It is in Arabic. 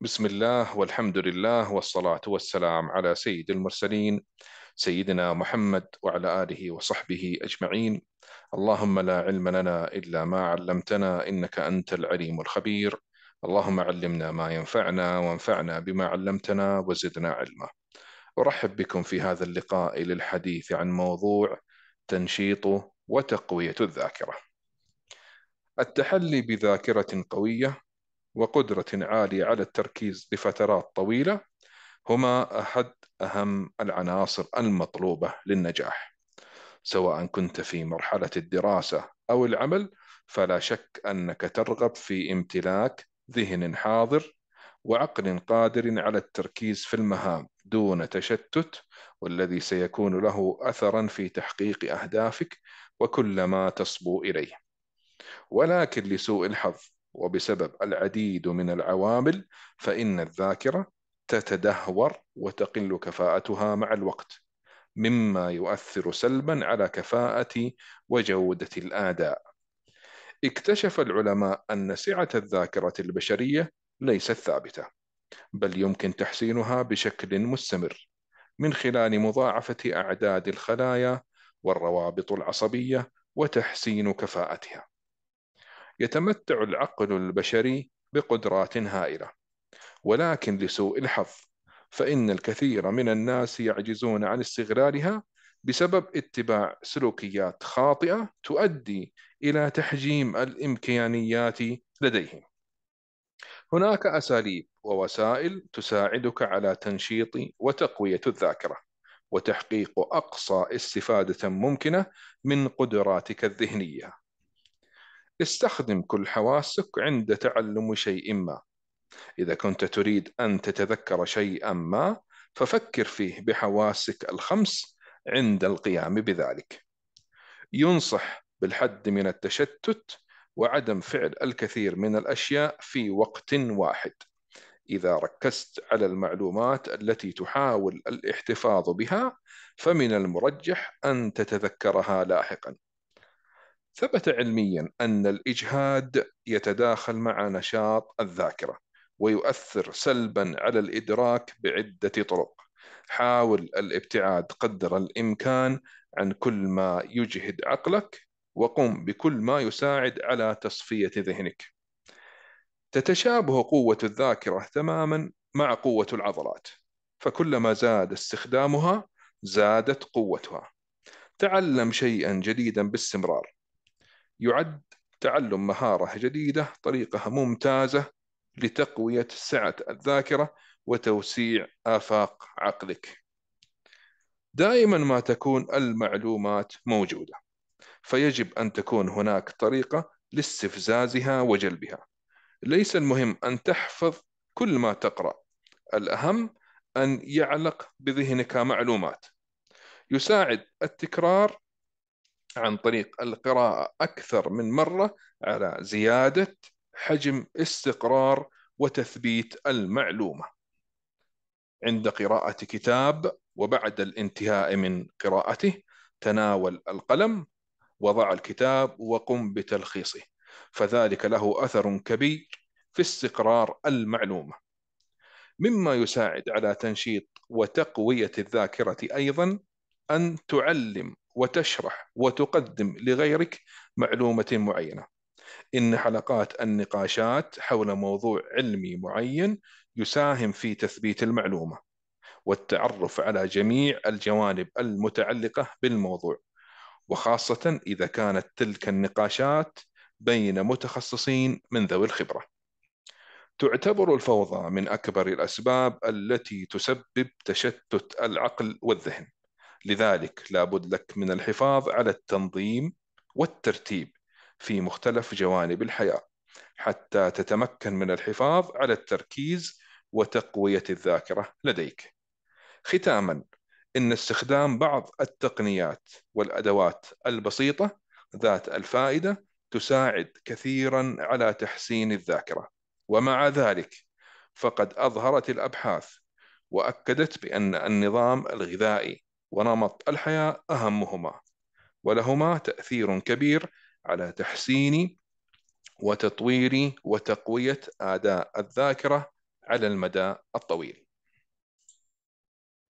بسم الله والحمد لله والصلاة والسلام على سيد المرسلين سيدنا محمد وعلى آله وصحبه أجمعين اللهم لا علم لنا إلا ما علمتنا إنك أنت العليم الخبير اللهم علمنا ما ينفعنا وانفعنا بما علمتنا وزدنا علما أرحب بكم في هذا اللقاء للحديث عن موضوع تنشيط وتقوية الذاكرة التحلي بذاكرة قوية وقدرة عالية على التركيز لفترات طويلة هما أحد أهم العناصر المطلوبة للنجاح سواء كنت في مرحلة الدراسة أو العمل فلا شك أنك ترغب في امتلاك ذهن حاضر وعقل قادر على التركيز في المهام دون تشتت والذي سيكون له أثرا في تحقيق أهدافك وكل ما تصبو إليه ولكن لسوء الحظ وبسبب العديد من العوامل فإن الذاكرة تتدهور وتقل كفاءتها مع الوقت مما يؤثر سلبا على كفاءة وجودة الأداء اكتشف العلماء أن سعة الذاكرة البشرية ليست ثابتة بل يمكن تحسينها بشكل مستمر من خلال مضاعفة أعداد الخلايا والروابط العصبية وتحسين كفاءتها يتمتع العقل البشري بقدرات هائلة ولكن لسوء الحظ فإن الكثير من الناس يعجزون عن استغلالها بسبب اتباع سلوكيات خاطئة تؤدي إلى تحجيم الإمكانيات لديهم. هناك أساليب ووسائل تساعدك على تنشيط وتقوية الذاكرة وتحقيق أقصى استفادة ممكنة من قدراتك الذهنية استخدم كل حواسك عند تعلم شيء ما إذا كنت تريد أن تتذكر شيئا ما ففكر فيه بحواسك الخمس عند القيام بذلك ينصح بالحد من التشتت وعدم فعل الكثير من الأشياء في وقت واحد إذا ركزت على المعلومات التي تحاول الاحتفاظ بها فمن المرجح أن تتذكرها لاحقاً ثبت علميا أن الإجهاد يتداخل مع نشاط الذاكرة ويؤثر سلبا على الإدراك بعدة طرق حاول الابتعاد قدر الإمكان عن كل ما يجهد عقلك وقم بكل ما يساعد على تصفية ذهنك تتشابه قوة الذاكرة تماما مع قوة العضلات فكلما زاد استخدامها زادت قوتها تعلم شيئا جديدا باستمرار يعد تعلم مهارة جديدة طريقة ممتازة لتقوية سعة الذاكرة وتوسيع آفاق عقلك. دائما ما تكون المعلومات موجودة، فيجب أن تكون هناك طريقة لاستفزازها وجلبها. ليس المهم أن تحفظ كل ما تقرأ، الأهم أن يعلق بذهنك معلومات. يساعد التكرار عن طريق القراءة أكثر من مرة على زيادة حجم استقرار وتثبيت المعلومة عند قراءة كتاب وبعد الانتهاء من قراءته تناول القلم وضع الكتاب وقم بتلخيصه فذلك له أثر كبير في استقرار المعلومة مما يساعد على تنشيط وتقوية الذاكرة أيضا أن تعلم وتشرح وتقدم لغيرك معلومة معينة إن حلقات النقاشات حول موضوع علمي معين يساهم في تثبيت المعلومة والتعرف على جميع الجوانب المتعلقة بالموضوع وخاصة إذا كانت تلك النقاشات بين متخصصين من ذوي الخبرة. تعتبر الفوضى من أكبر الأسباب التي تسبب تشتت العقل والذهن. لذلك لابد لك من الحفاظ على التنظيم والترتيب في مختلف جوانب الحياه حتى تتمكن من الحفاظ على التركيز وتقويه الذاكره لديك ختاما ان استخدام بعض التقنيات والادوات البسيطه ذات الفائده تساعد كثيرا على تحسين الذاكره ومع ذلك فقد اظهرت الابحاث واكدت بان النظام الغذائي ونمط الحياة أهمهما ولهما تأثير كبير على تحسين وتطوير وتقوية أداء الذاكرة على المدى الطويل